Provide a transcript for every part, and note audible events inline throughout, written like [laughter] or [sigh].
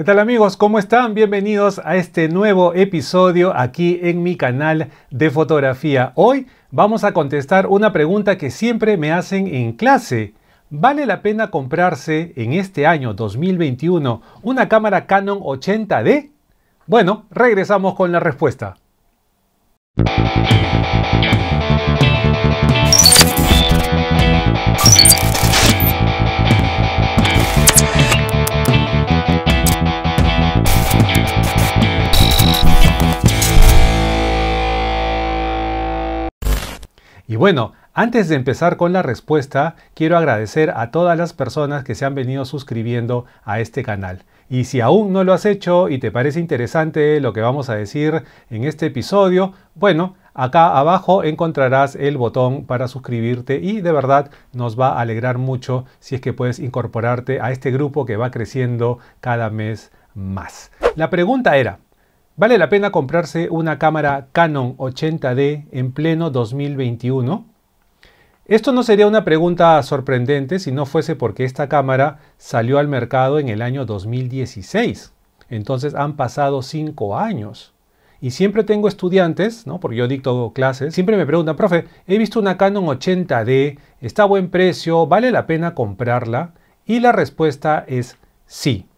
¿Qué tal amigos? ¿Cómo están? Bienvenidos a este nuevo episodio aquí en mi canal de fotografía. Hoy vamos a contestar una pregunta que siempre me hacen en clase. ¿Vale la pena comprarse en este año 2021 una cámara Canon 80D? Bueno, regresamos con la respuesta. Y bueno, antes de empezar con la respuesta, quiero agradecer a todas las personas que se han venido suscribiendo a este canal. Y si aún no lo has hecho y te parece interesante lo que vamos a decir en este episodio, bueno, acá abajo encontrarás el botón para suscribirte y de verdad nos va a alegrar mucho si es que puedes incorporarte a este grupo que va creciendo cada mes más. La pregunta era, ¿vale la pena comprarse una cámara Canon 80D en pleno 2021? Esto no sería una pregunta sorprendente si no fuese porque esta cámara salió al mercado en el año 2016. Entonces han pasado cinco años. Y siempre tengo estudiantes, ¿no? porque yo dicto clases, siempre me preguntan, profe, he visto una Canon 80D, está a buen precio, ¿vale la pena comprarla? Y la respuesta es sí.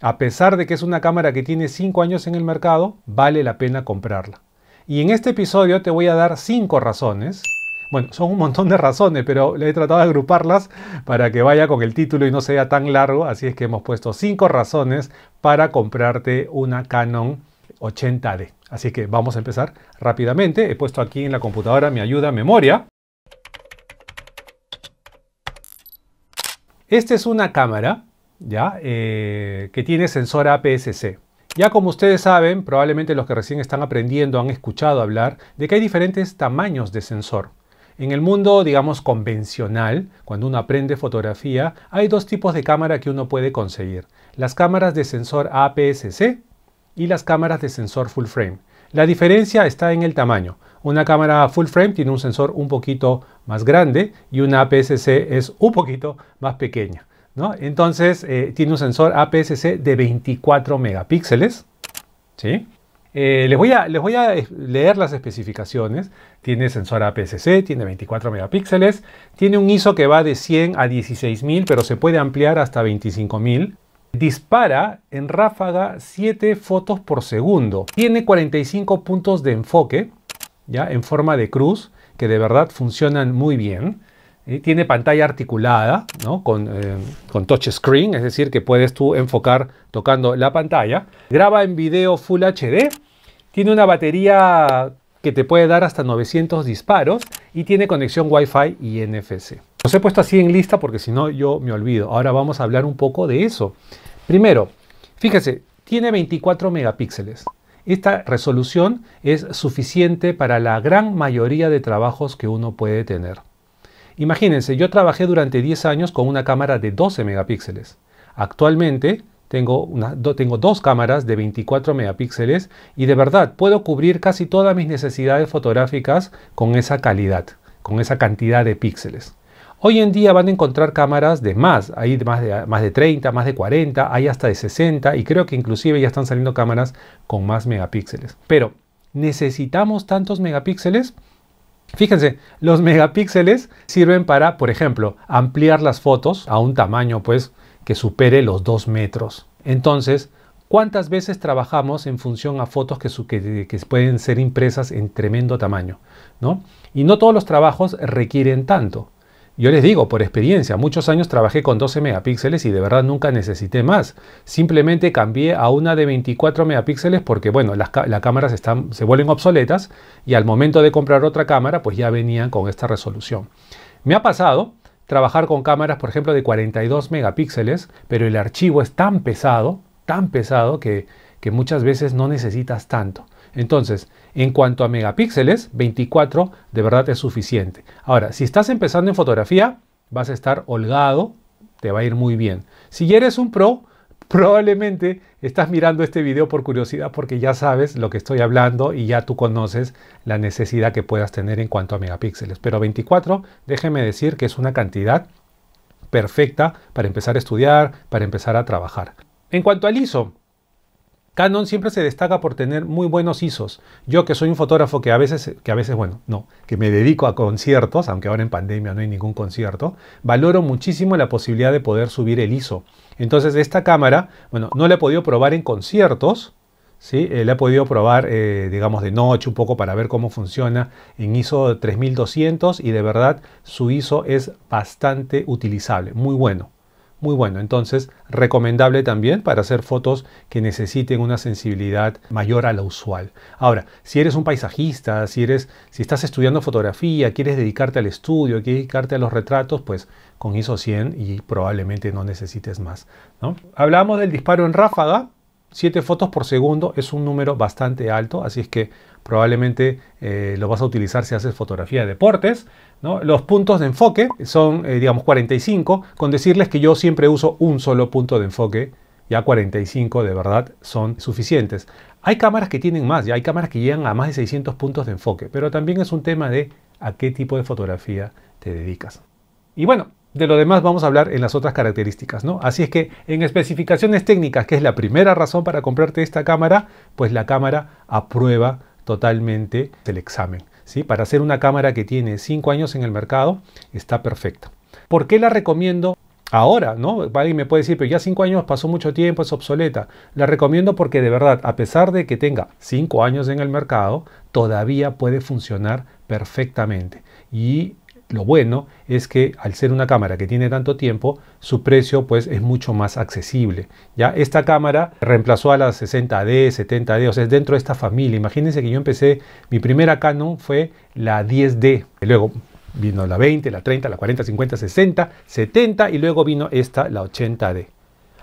A pesar de que es una cámara que tiene 5 años en el mercado, vale la pena comprarla. Y en este episodio te voy a dar 5 razones. Bueno, son un montón de razones, pero le he tratado de agruparlas para que vaya con el título y no sea tan largo. Así es que hemos puesto 5 razones para comprarte una Canon 80D. Así que vamos a empezar rápidamente. He puesto aquí en la computadora mi ayuda memoria. Esta es una cámara ¿ya? Eh, que tiene sensor APS-C. Ya como ustedes saben, probablemente los que recién están aprendiendo han escuchado hablar de que hay diferentes tamaños de sensor. En el mundo, digamos, convencional, cuando uno aprende fotografía, hay dos tipos de cámara que uno puede conseguir. Las cámaras de sensor APS-C y las cámaras de sensor full frame. La diferencia está en el tamaño. Una cámara full frame tiene un sensor un poquito más grande y una APS-C es un poquito más pequeña. Entonces eh, tiene un sensor APS-C de 24 megapíxeles. ¿sí? Eh, les, voy a, leer las especificaciones. Tiene sensor APS-C, tiene 24 megapíxeles, tiene un ISO que va de 100 a 16.000, pero se puede ampliar hasta 25.000. Dispara en ráfaga 7 fotos por segundo. Tiene 45 puntos de enfoque, ya en forma de cruz, que de verdad funcionan muy bien tiene pantalla articulada, ¿no? Con, eh, con touch screen, es decir, que puedes tú enfocar tocando la pantalla. Graba en video Full HD. Tiene una batería que te puede dar hasta 900 disparos y tiene conexión Wi-Fi y NFC. Los he puesto así en lista porque si no yo me olvido. Ahora vamos a hablar un poco de eso. Primero, fíjese, tiene 24 megapíxeles. Esta resolución es suficiente para la gran mayoría de trabajos que uno puede tener. Imagínense, yo trabajé durante 10 años con una cámara de 12 megapíxeles. Actualmente tengo, tengo dos cámaras de 24 megapíxeles y de verdad puedo cubrir casi todas mis necesidades fotográficas con esa calidad, con esa cantidad de píxeles. Hoy en día van a encontrar cámaras de más, hay más de, más de 30, más de 40, hay hasta de 60 y creo que inclusive ya están saliendo cámaras con más megapíxeles. Pero, ¿necesitamos tantos megapíxeles? Fíjense, los megapíxeles sirven para, por ejemplo, ampliar las fotos a un tamaño pues que supere los 2 metros. Entonces, ¿cuántas veces trabajamos en función a fotos que, que pueden ser impresas en tremendo tamaño? ¿no? Y no todos los trabajos requieren tanto. Yo les digo, por experiencia, muchos años trabajé con 12 megapíxeles y de verdad nunca necesité más. Simplemente cambié a una de 24 megapíxeles porque, bueno, las, cámaras están, se vuelven obsoletas y al momento de comprar otra cámara, pues ya venían con esta resolución. Me ha pasado trabajar con cámaras, por ejemplo, de 42 megapíxeles, pero el archivo es tan pesado, tan pesado que muchas veces no necesitas tanto. Entonces, en cuanto a megapíxeles, 24 de verdad es suficiente. Ahora, si estás empezando en fotografía, vas a estar holgado, te va a ir muy bien. Si eres un pro, [laughs] probablemente estás mirando este video por curiosidad porque ya sabes lo que estoy hablando y ya tú conoces la necesidad que puedas tener en cuanto a megapíxeles. Pero 24, déjeme decir que es una cantidad perfecta para empezar a estudiar, para empezar a trabajar. En cuanto al ISO, Canon siempre se destaca por tener muy buenos ISOs. Yo que soy un fotógrafo que a veces, que a veces, bueno, no, que me dedico a conciertos, aunque ahora en pandemia no hay ningún concierto, valoro muchísimo la posibilidad de poder subir el ISO. Entonces esta cámara, bueno, no la he podido probar en conciertos, ¿sí? Eh, la he podido probar, eh, digamos, de noche un poco para ver cómo funciona en ISO 3200 y de verdad su ISO es bastante utilizable, muy bueno muy bueno. Entonces, recomendable también para hacer fotos que necesiten una sensibilidad mayor a la usual. Ahora, si eres un paisajista, si eres si estás estudiando fotografía, quieres dedicarte al estudio, quieres dedicarte a los retratos, pues con ISO 100 y probablemente no necesites más, ¿no? Hablamos del disparo en ráfaga, 7 fotos por segundo es un número bastante alto, así es que probablemente eh, lo vas a utilizar si haces fotografía de deportes. Los puntos de enfoque son, eh, digamos, 45, con decirles que yo siempre uso un solo punto de enfoque, ya 45 de verdad son suficientes. Hay cámaras que tienen más, ya hay cámaras que llegan a más de 600 puntos de enfoque, pero también es un tema de a qué tipo de fotografía te dedicas. Y bueno, de lo demás vamos a hablar en las otras características, ¿no? Así es que en especificaciones técnicas, que es la primera razón para comprarte esta cámara, pues la cámara aprueba totalmente el examen, ¿sí? Para ser una cámara que tiene 5 años en el mercado, está perfecta. ¿Por qué la recomiendo? Ahora, ¿no? Alguien me puede decir, pero ya 5 años pasó mucho tiempo, es obsoleta. La recomiendo porque de verdad, a pesar de que tenga 5 años en el mercado, todavía puede funcionar perfectamente. Y lo bueno es que al ser una cámara que tiene tanto tiempo, su precio pues es mucho más accesible. Ya esta cámara reemplazó a la 60D, 70D, o sea, es dentro de esta familia. Imagínense que yo empecé, mi primera Canon fue la 10D, luego vino la 20, la 30, la 40, 50, 60, 70 y luego vino esta, la 80D.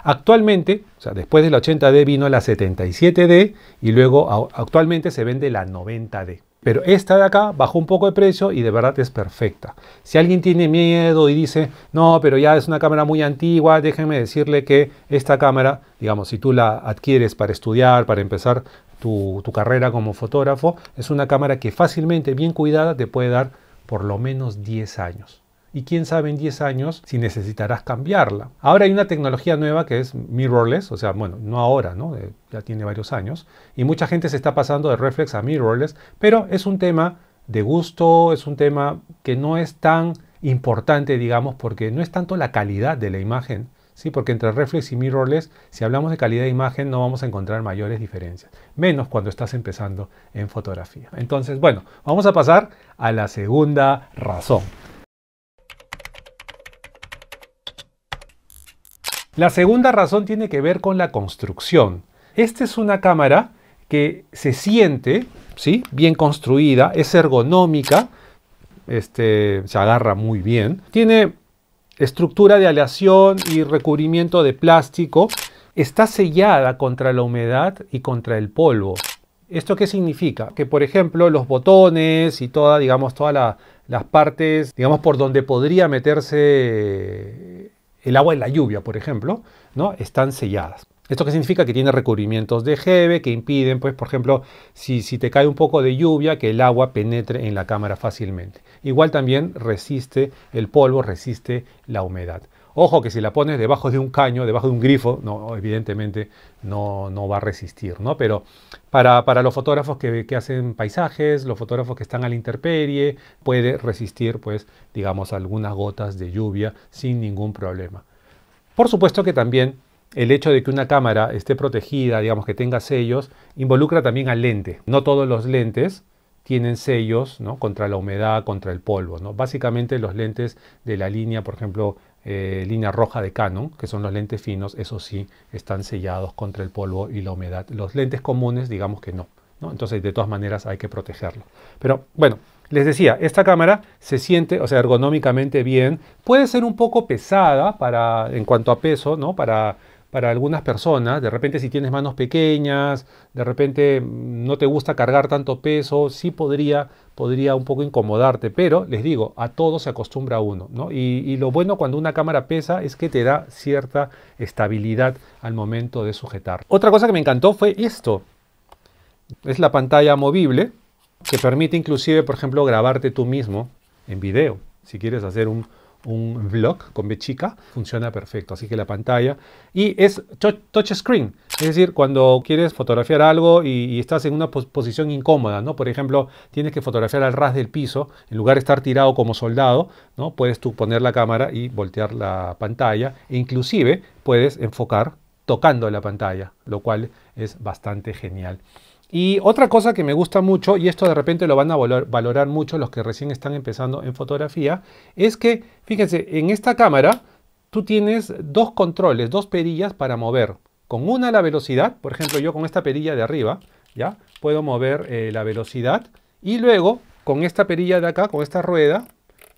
Actualmente, o sea, después de la 80D vino la 77D y luego actualmente se vende la 90D. Pero esta de acá bajó un poco de precio y de verdad es perfecta. Si alguien tiene miedo y dice, no, pero ya es una cámara muy antigua, déjenme decirle que esta cámara, digamos, si tú la adquieres para estudiar, para empezar tu, tu carrera como fotógrafo, es una cámara que fácilmente, bien cuidada, te puede dar por lo menos 10 años y quién sabe en 10 años si necesitarás cambiarla. Ahora hay una tecnología nueva que es mirrorless, o sea, bueno, no ahora, ¿no? Eh, ya tiene varios años, y mucha gente se está pasando de reflex a mirrorless, pero es un tema de gusto, es un tema que no es tan importante, digamos, porque no es tanto la calidad de la imagen, ¿sí? porque entre reflex y mirrorless, si hablamos de calidad de imagen, no vamos a encontrar mayores diferencias, menos cuando estás empezando en fotografía. Entonces, bueno, vamos a pasar a la segunda razón. La segunda razón tiene que ver con la construcción. Esta es una cámara que se siente ¿sí? bien construida, es ergonómica, este, se agarra muy bien, tiene estructura de aleación y recubrimiento de plástico, está sellada contra la humedad y contra el polvo. ¿Esto qué significa? Que, por ejemplo, los botones y toda, digamos, todas las partes, digamos, por donde podría meterse el agua y la lluvia, por ejemplo, ¿no? están selladas. ¿Esto qué significa? Que tiene recubrimientos de jeve que impiden, pues, por ejemplo, si, si, te cae un poco de lluvia, que el agua penetre en la cámara fácilmente. Igual también resiste el polvo, resiste la humedad. Ojo que si la pones debajo de un caño, debajo de un grifo, no, evidentemente no, no va a resistir, ¿no? Pero para, para los fotógrafos que, que, hacen paisajes, los fotógrafos que están a la intemperie, puede resistir, pues, digamos, algunas gotas de lluvia sin ningún problema. Por supuesto que también el hecho de que una cámara esté protegida, digamos, que tenga sellos, involucra también al lente. No todos los lentes tienen sellos ¿no? contra la humedad, contra el polvo. ¿no? Básicamente los lentes de la línea, por ejemplo, eh, línea roja de Canon, que son los lentes finos, eso sí están sellados contra el polvo y la humedad. Los lentes comunes, digamos que no. Entonces, de todas maneras, hay que protegerlo. Pero bueno, les decía, esta cámara se siente, o sea, ergonómicamente bien. Puede ser un poco pesada para, en cuanto a peso, ¿no? Para para algunas personas. De repente si tienes manos pequeñas, de repente no te gusta cargar tanto peso, sí podría, podría un poco incomodarte, pero les digo, a todo se acostumbra uno. ¿no? Y, y lo bueno cuando una cámara pesa es que te da cierta estabilidad al momento de sujetar. Otra cosa que me encantó fue esto. Es la pantalla movible que permite inclusive, por ejemplo, grabarte tú mismo en video. Si quieres hacer un, un vlog con B chica, funciona perfecto. Así que la pantalla. Y es touch screen, es decir, cuando quieres fotografiar algo y, estás en una posición incómoda, ¿no? Por ejemplo, tienes que fotografiar al ras del piso, en lugar de estar tirado como soldado, ¿no? Puedes tú poner la cámara y voltear la pantalla e inclusive puedes enfocar tocando la pantalla, lo cual es bastante genial. Y otra cosa que me gusta mucho, y esto de repente lo van a valorar mucho los que recién están empezando en fotografía, es que, fíjense, en esta cámara tú tienes dos controles, dos perillas para mover. Con una la velocidad, por ejemplo yo con esta perilla de arriba, ya puedo mover eh, la velocidad y luego con esta perilla de acá, con esta rueda,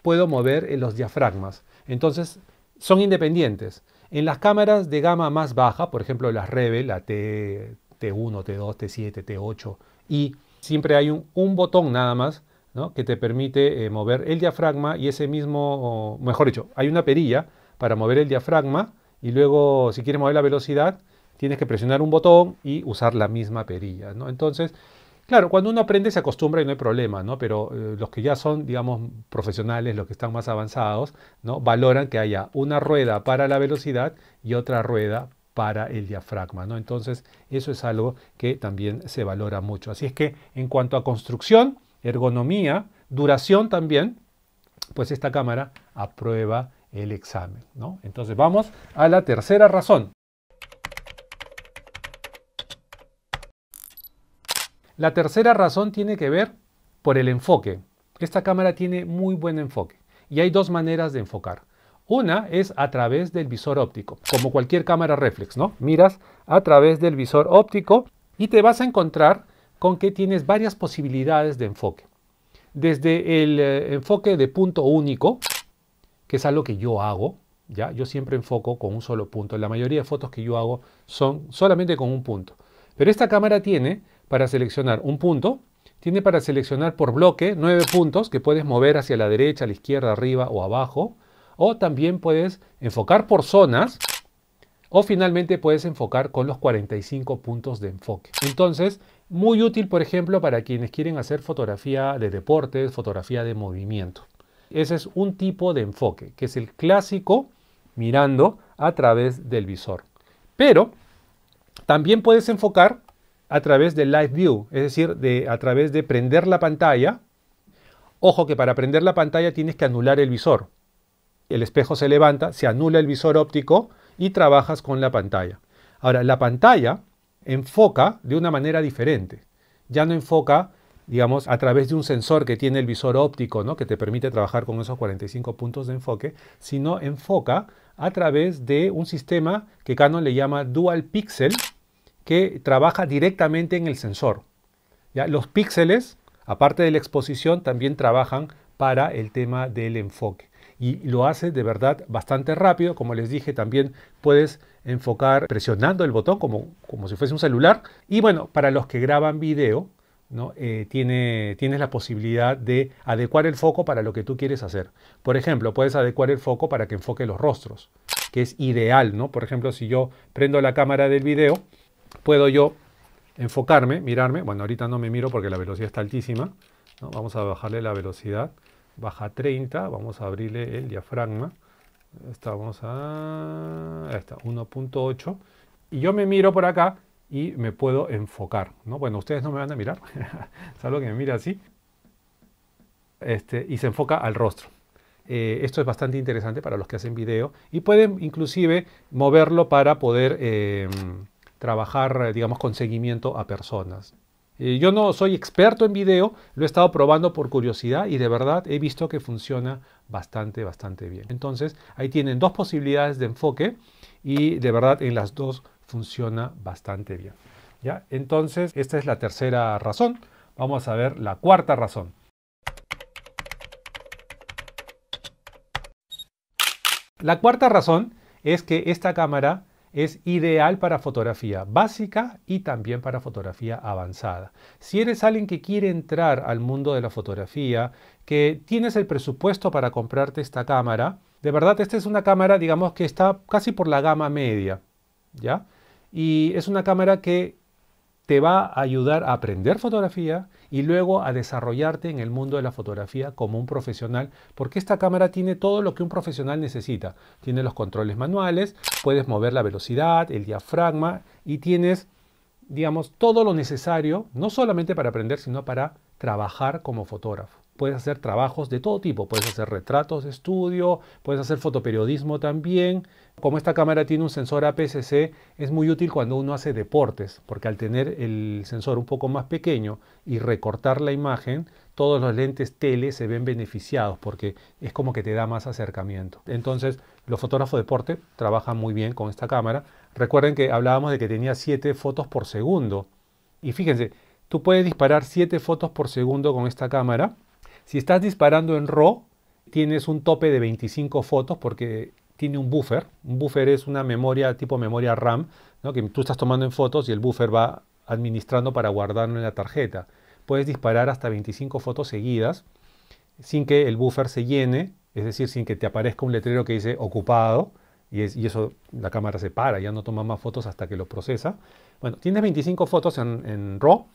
puedo mover eh, los diafragmas. Entonces son independientes. En las cámaras de gama más baja, por ejemplo las Rebel, la T, T1, T2, T7, T8 y siempre hay un, botón nada más ¿no? que te permite eh, mover el diafragma y ese mismo, mejor dicho, hay una perilla para mover el diafragma y luego si quieres mover la velocidad tienes que presionar un botón y usar la misma perilla. Entonces, claro, cuando uno aprende se acostumbra y no hay problema, ¿no? pero eh, los que ya son, digamos, profesionales, los que están más avanzados, ¿no? valoran que haya una rueda para la velocidad y otra rueda para el diafragma. ¿no? Entonces, eso es algo que también se valora mucho. Así es que en cuanto a construcción, ergonomía, duración también, pues esta cámara aprueba el examen. ¿no? Entonces, vamos a la tercera razón. La tercera razón tiene que ver por el enfoque. Esta cámara tiene muy buen enfoque y hay dos maneras de enfocar. Una es a través del visor óptico, como cualquier cámara reflex, ¿no? Miras a través del visor óptico y te vas a encontrar con que tienes varias posibilidades de enfoque. Desde el eh, enfoque de punto único, que es algo que yo hago, ¿ya? Yo siempre enfoco con un solo punto. La mayoría de fotos que yo hago son solamente con un punto. Pero esta cámara tiene para seleccionar un punto, tiene para seleccionar por bloque nueve puntos que puedes mover hacia la derecha, a la izquierda, arriba o abajo. O también puedes enfocar por zonas. O finalmente puedes enfocar con los 45 puntos de enfoque. Entonces, muy útil, por ejemplo, para quienes quieren hacer fotografía de deportes, fotografía de movimiento. Ese es un tipo de enfoque, que es el clásico mirando a través del visor. Pero también puedes enfocar a través del Live View, es decir, de, a través de prender la pantalla. Ojo que para prender la pantalla tienes que anular el visor el espejo se levanta, se anula el visor óptico y trabajas con la pantalla. Ahora, la pantalla enfoca de una manera diferente. Ya no enfoca, digamos, a través de un sensor que tiene el visor óptico, ¿no? que te permite trabajar con esos 45 puntos de enfoque, sino enfoca a través de un sistema que Canon le llama Dual Pixel, que trabaja directamente en el sensor. Los píxeles, aparte de la exposición, también trabajan para el tema del enfoque y lo hace de verdad bastante rápido. Como les dije, también puedes enfocar presionando el botón como, si fuese un celular. Y bueno, para los que graban video, ¿no? Eh, tiene, tienes la posibilidad de adecuar el foco para lo que tú quieres hacer. Por ejemplo, puedes adecuar el foco para que enfoque los rostros, que es ideal, ¿no? Por ejemplo, si yo prendo la cámara del video, puedo yo enfocarme, mirarme. Bueno, ahorita no me miro porque la velocidad está altísima. ¿no? Vamos a bajarle la velocidad baja 30, vamos a abrirle el diafragma. Estamos a 1.8 y yo me miro por acá y me puedo enfocar, ¿no? Bueno, ustedes no me van a mirar, [laughs] salvo que me mire así. Este, y se enfoca al rostro. Eh, esto es bastante interesante para los que hacen video y pueden inclusive moverlo para poder em, trabajar, digamos, con seguimiento a personas. Eh, yo no soy experto en video, lo he estado probando por curiosidad y de verdad he visto que funciona bastante, bastante bien. Entonces ahí tienen dos posibilidades de enfoque y de verdad en las dos funciona bastante bien. ¿ya? Entonces esta es la tercera razón. Vamos a ver la cuarta razón. La cuarta razón es que esta cámara es ideal para fotografía básica y también para fotografía avanzada. Si eres alguien que quiere entrar al mundo de la fotografía, que tienes el presupuesto para comprarte esta cámara, de verdad esta es una cámara, digamos, que está casi por la gama media, ¿ya? Y es una cámara que te va a ayudar a aprender fotografía y luego a desarrollarte en el mundo de la fotografía como un profesional, porque esta cámara tiene todo lo que un profesional necesita. Tiene los controles manuales, puedes mover la velocidad, el diafragma y tienes, digamos, todo lo necesario, no solamente para aprender, sino para trabajar como fotógrafo puedes hacer trabajos de todo tipo, puedes hacer retratos de estudio, puedes hacer fotoperiodismo también. Como esta cámara tiene un sensor APS-C, es muy útil cuando uno hace deportes, porque al tener el sensor un poco más pequeño y recortar la imagen, todos los lentes tele se ven beneficiados porque es como que te da más acercamiento. Entonces, los fotógrafos de deporte trabajan muy bien con esta cámara. Recuerden que hablábamos de que tenía 7 fotos por segundo. Y fíjense, tú puedes disparar 7 fotos por segundo con esta cámara si estás disparando en RAW, tienes un tope de 25 fotos porque tiene un buffer. Un buffer es una memoria tipo memoria RAM, que tú estás tomando en fotos y el buffer va administrando para guardarlo en la tarjeta. Puedes disparar hasta 25 fotos seguidas sin que el buffer se llene, es decir, sin que te aparezca un letrero que dice ocupado, y, eso la cámara se para, ya no toma más fotos hasta que lo procesa. Bueno, tienes 25 fotos en RAW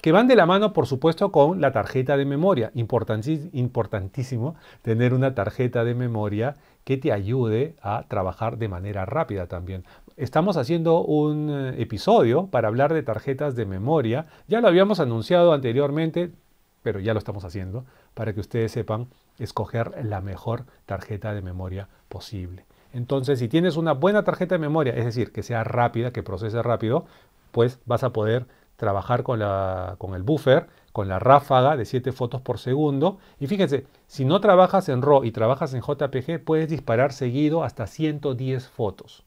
que van de la mano, por supuesto, con la tarjeta de memoria. importantísimo tener una tarjeta de memoria que te ayude a trabajar de manera rápida también. Estamos haciendo un eh, episodio para hablar de tarjetas de memoria. Ya lo habíamos anunciado anteriormente, pero ya lo estamos haciendo, para que ustedes sepan escoger la mejor tarjeta de memoria posible. Entonces, si tienes una buena tarjeta de memoria, es decir, que sea rápida, que procese rápido, pues vas a poder trabajar con, la, con el buffer, con la ráfaga de 7 fotos por segundo. Y fíjense, si no trabajas en RAW y trabajas en JPG, puedes disparar seguido hasta 110 fotos.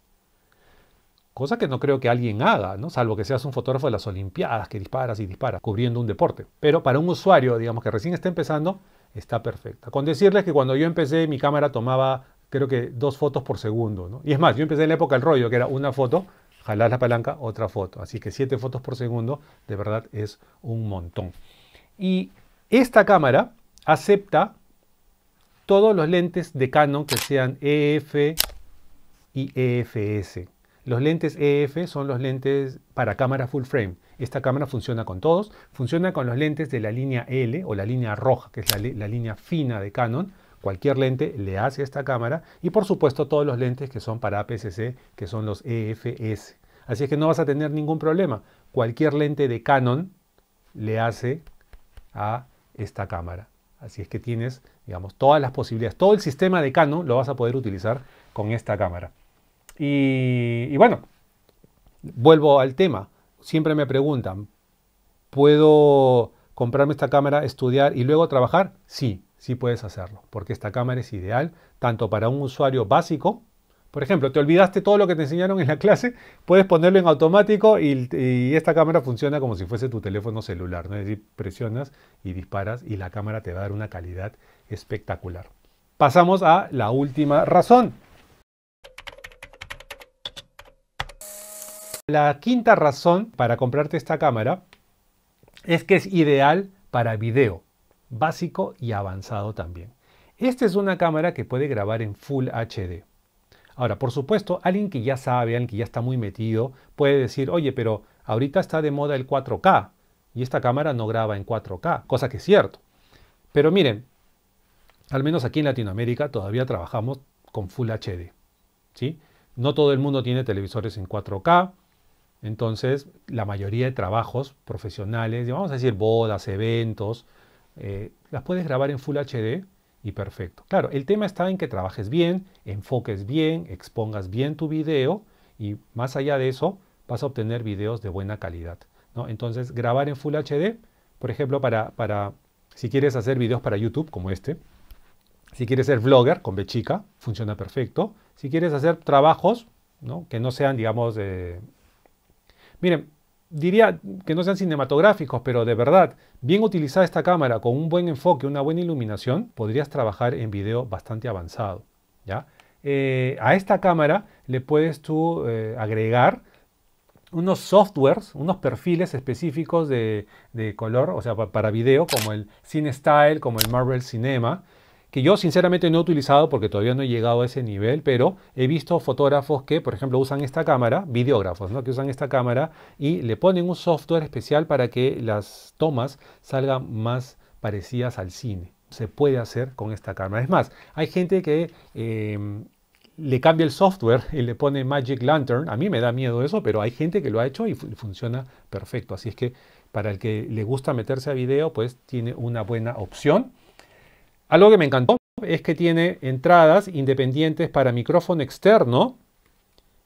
Cosa que no creo que alguien haga, ¿no? salvo que seas un fotógrafo de las Olimpiadas que disparas y disparas cubriendo un deporte. Pero para un usuario, digamos, que recién está empezando, está perfecta. Con decirles que cuando yo empecé, mi cámara tomaba creo que dos fotos por segundo. ¿no? Y es más, yo empecé en la época del rollo, que era una foto Jalás la palanca, otra foto. Así que 7 fotos por segundo, de verdad es un montón. Y esta cámara acepta todos los lentes de Canon que sean EF y EFS. Los lentes EF son los lentes para cámara full frame. Esta cámara funciona con todos. Funciona con los lentes de la línea L o la línea roja, que es la línea fina de Canon. Cualquier lente le hace a esta cámara y por supuesto todos los lentes que son para APS-C, que son los EFS. Así es que no vas a tener ningún problema. Cualquier lente de Canon le hace a esta cámara. Así es que tienes, digamos, todas las posibilidades. Todo el sistema de Canon lo vas a poder utilizar con esta cámara. Y, y bueno, vuelvo al tema. Siempre me preguntan, ¿puedo comprarme esta cámara, estudiar y luego trabajar? Sí, si puedes hacerlo, porque esta cámara es ideal tanto para un usuario básico, por ejemplo, te olvidaste todo lo que te enseñaron en la clase, puedes ponerlo en automático y, esta cámara funciona como si fuese tu teléfono celular, ¿no? es decir, presionas y disparas y la cámara te va a dar una calidad espectacular. Pasamos a la última razón. La quinta razón para comprarte esta cámara es que es ideal para video básico y avanzado también. Esta es una cámara que puede grabar en Full HD. Ahora, por supuesto, alguien que ya sabe, alguien que ya está muy metido, puede decir, oye, pero ahorita está de moda el 4K y esta cámara no graba en 4K, cosa que es cierto. Pero miren, al menos aquí en Latinoamérica todavía trabajamos con Full HD. ¿sí? No todo el mundo tiene televisores en 4K, entonces la mayoría de trabajos profesionales, vamos a decir bodas, eventos, eh, las puedes grabar en Full HD y perfecto. Claro, el tema está en que trabajes bien, enfoques bien, expongas bien tu video y más allá de eso vas a obtener videos de buena calidad. ¿no? Entonces, grabar en Full HD, por ejemplo, para, para si quieres hacer videos para YouTube como este, si quieres ser vlogger con Bechica, funciona perfecto. Si quieres hacer trabajos ¿no? que no sean, digamos, eh, miren, diría que no sean cinematográficos, pero de verdad, bien utilizada esta cámara con un buen enfoque, una buena iluminación, podrías trabajar en video bastante avanzado. Eh, a esta cámara le puedes tú eh, agregar unos softwares, unos perfiles específicos de, color, o sea, para video, como el CineStyle, como el Marvel Cinema, que yo sinceramente no he utilizado porque todavía no he llegado a ese nivel, pero he visto fotógrafos que, por ejemplo, usan esta cámara, videógrafos, ¿no? que usan esta cámara y le ponen un software especial para que las tomas salgan más parecidas al cine. Se puede hacer con esta cámara. Es más, hay gente que... Em, le cambia el software y le pone Magic Lantern. A mí me da miedo eso, pero hay gente que lo ha hecho y funciona perfecto. Así es que para el que le gusta meterse a video, pues tiene una buena opción. Algo que me encantó es que tiene entradas independientes para micrófono externo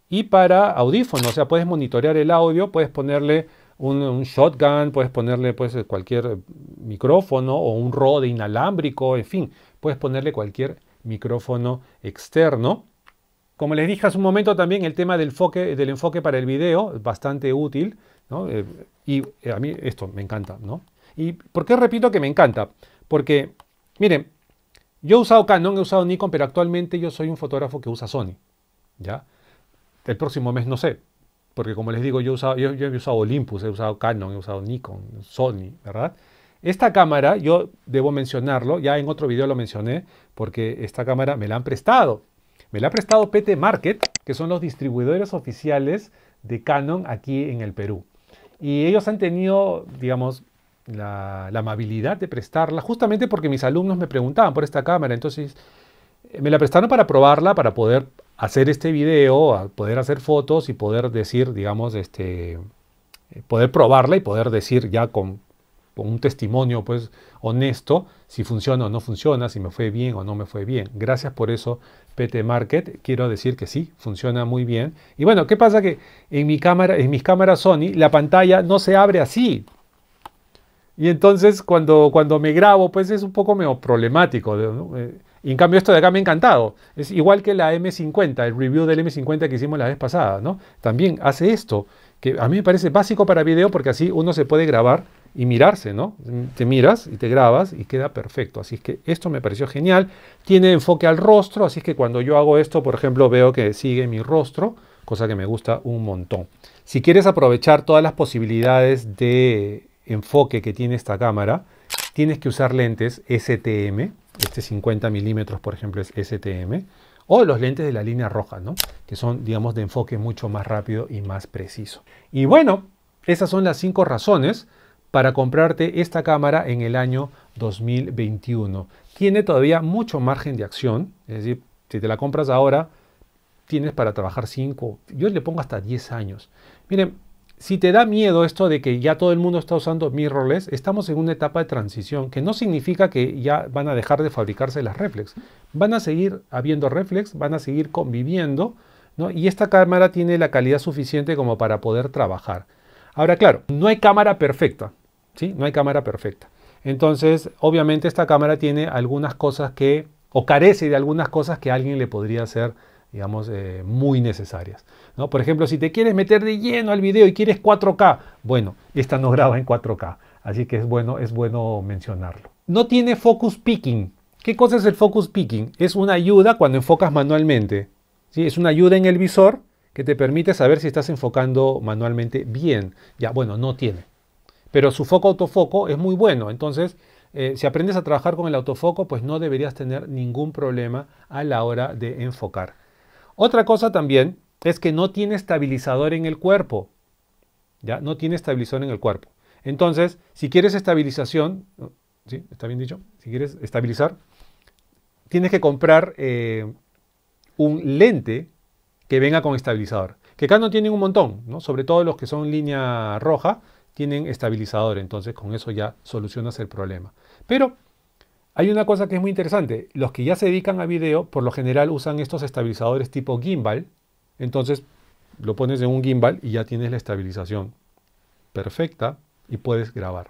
y para audífono. O sea, puedes monitorear el audio, puedes ponerle un, shotgun, puedes ponerle pues, cualquier micrófono o un rode inalámbrico, en fin, puedes ponerle cualquier micrófono externo. Como les dije hace un momento también el tema del enfoque, para el video, es bastante útil, eh, y eh, a mí esto me encanta, ¿no? ¿Y por qué repito que me encanta? Porque, miren, yo he usado Canon, he usado Nikon, pero actualmente yo soy un fotógrafo que usa Sony. ¿Ya? El próximo mes no sé, porque como les digo, yo he usado, yo, he usado Olympus, he usado Canon, he usado Nikon, Sony, ¿verdad? Esta cámara, yo debo mencionarlo, ya en otro video lo mencioné, porque esta cámara me la han prestado. Me la ha prestado PT Market, que son los distribuidores oficiales de Canon aquí en el Perú. Y ellos han tenido, digamos, la, amabilidad de prestarla, justamente porque mis alumnos me preguntaban por esta cámara, entonces eh, me la prestaron para probarla, para poder hacer este video, poder hacer fotos y poder decir, digamos, este, eh, poder probarla y poder decir ya con, un testimonio pues honesto si funciona o no funciona, si me fue bien o no me fue bien. Gracias por eso, PT Market. Quiero decir que sí, funciona muy bien. Y bueno, ¿qué pasa que en mi cámara, en mis cámaras Sony, la pantalla no se abre así? Y entonces cuando, cuando me grabo, pues es un poco medio problemático. Eh, y en cambio esto de acá me ha encantado. Es igual que la M50, el review del M50 que hicimos la vez pasada, ¿no? También hace esto, que a mí me parece básico para video porque así uno se puede grabar y mirarse, ¿no? Te miras y te grabas y queda perfecto. Así es que esto me pareció genial. Tiene enfoque al rostro, así es que cuando yo hago esto, por ejemplo, veo que sigue mi rostro, cosa que me gusta un montón. Si quieres aprovechar todas las posibilidades de enfoque que tiene esta cámara, tienes que usar lentes STM, este 50 milímetros por ejemplo es STM, o los lentes de la línea roja, ¿no? que son digamos de enfoque mucho más rápido y más preciso. Y bueno, esas son las cinco razones para comprarte esta cámara en el año 2021. Tiene todavía mucho margen de acción, es decir, si te la compras ahora, tienes para trabajar 5, yo le pongo hasta 10 años. Miren, si te da miedo esto de que ya todo el mundo está usando mirrorless, estamos en una etapa de transición que no significa que ya van a dejar de fabricarse las reflex. Van a seguir habiendo reflex, van a seguir conviviendo, ¿no? Y esta cámara tiene la calidad suficiente como para poder trabajar. Ahora, claro, no hay cámara perfecta, ¿sí? No hay cámara perfecta. Entonces, obviamente esta cámara tiene algunas cosas que, o carece de algunas cosas que alguien le podría hacer digamos, eh, muy necesarias. ¿no? Por ejemplo, si te quieres meter de lleno al video y quieres 4K, bueno, esta no graba en 4K, así que es bueno, es bueno mencionarlo. No tiene focus picking. ¿Qué cosa es el focus picking? Es una ayuda cuando enfocas manualmente. ¿sí? Es una ayuda en el visor que te permite saber si estás enfocando manualmente bien. Ya, bueno, no tiene. Pero su foco autofoco es muy bueno. Entonces, eh, si aprendes a trabajar con el autofoco, pues no deberías tener ningún problema a la hora de enfocar. Otra cosa también es que no tiene estabilizador en el cuerpo. ¿Ya? No tiene estabilizador en el cuerpo. Entonces, si quieres estabilización, ¿sí? ¿Está bien dicho? Si quieres estabilizar, tienes que comprar eh, un lente que venga con estabilizador. Que acá no tienen un montón, ¿no? Sobre todo los que son línea roja tienen estabilizador, entonces con eso ya solucionas el problema. Pero hay una cosa que es muy interesante. Los que ya se dedican a video, por lo general usan estos estabilizadores tipo gimbal. Entonces, lo pones en un gimbal y ya tienes la estabilización perfecta y puedes grabar.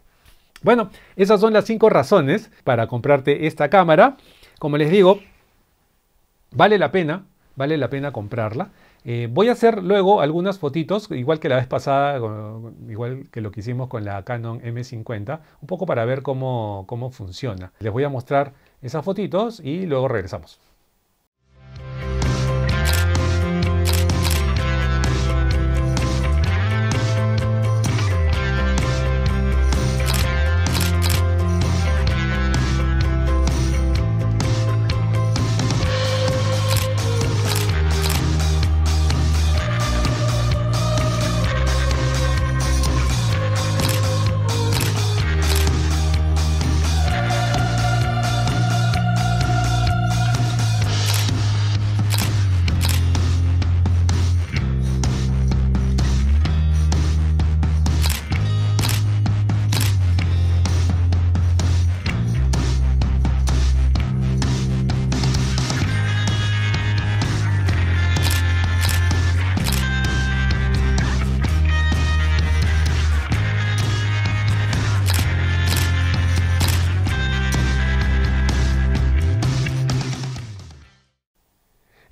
Bueno, esas son las cinco razones para comprarte esta cámara. Como les digo, vale la pena, vale la pena comprarla. Eh, voy a hacer luego algunas fotitos, igual que la vez pasada, igual que lo que hicimos con la Canon M50, un poco para ver cómo, cómo funciona. Les voy a mostrar esas fotitos y luego regresamos.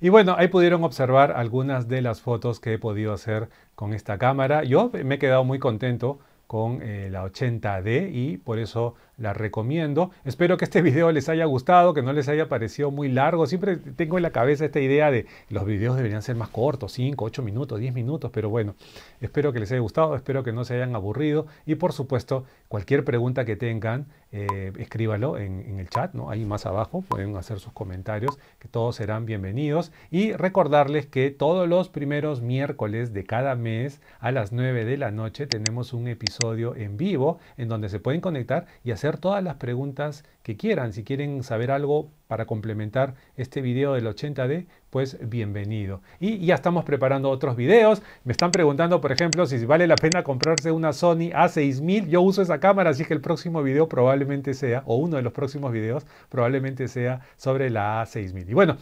Y bueno, ahí pudieron observar algunas de las fotos que he podido hacer con esta cámara. Yo me he quedado muy contento con eh, la 80D y por eso la recomiendo. Espero que este video les haya gustado, que no les haya parecido muy largo. Siempre tengo en la cabeza esta idea de los videos deberían ser más cortos, 5, 8 minutos, 10 minutos, pero bueno, espero que les haya gustado, espero que no se hayan aburrido y por supuesto, cualquier pregunta que tengan, eh, escríbalo en, el chat, ¿no? ahí más abajo pueden hacer sus comentarios, que todos serán bienvenidos y recordarles que todos los primeros miércoles de cada mes a las 9 de la noche tenemos un episodio en vivo en donde se pueden conectar y hacer hacer todas las preguntas que quieran. Si quieren saber algo para complementar este video del 80D, pues bienvenido. Y ya estamos preparando otros videos. Me están preguntando, por ejemplo, si vale la pena comprarse una Sony A6000. Yo uso esa cámara, así que el próximo video probablemente sea, o uno de los próximos videos, probablemente sea sobre la A6000. Y bueno,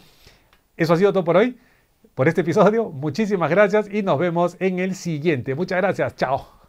eso ha sido todo por hoy, por este episodio. Muchísimas gracias y nos vemos en el siguiente. Muchas gracias. Chao.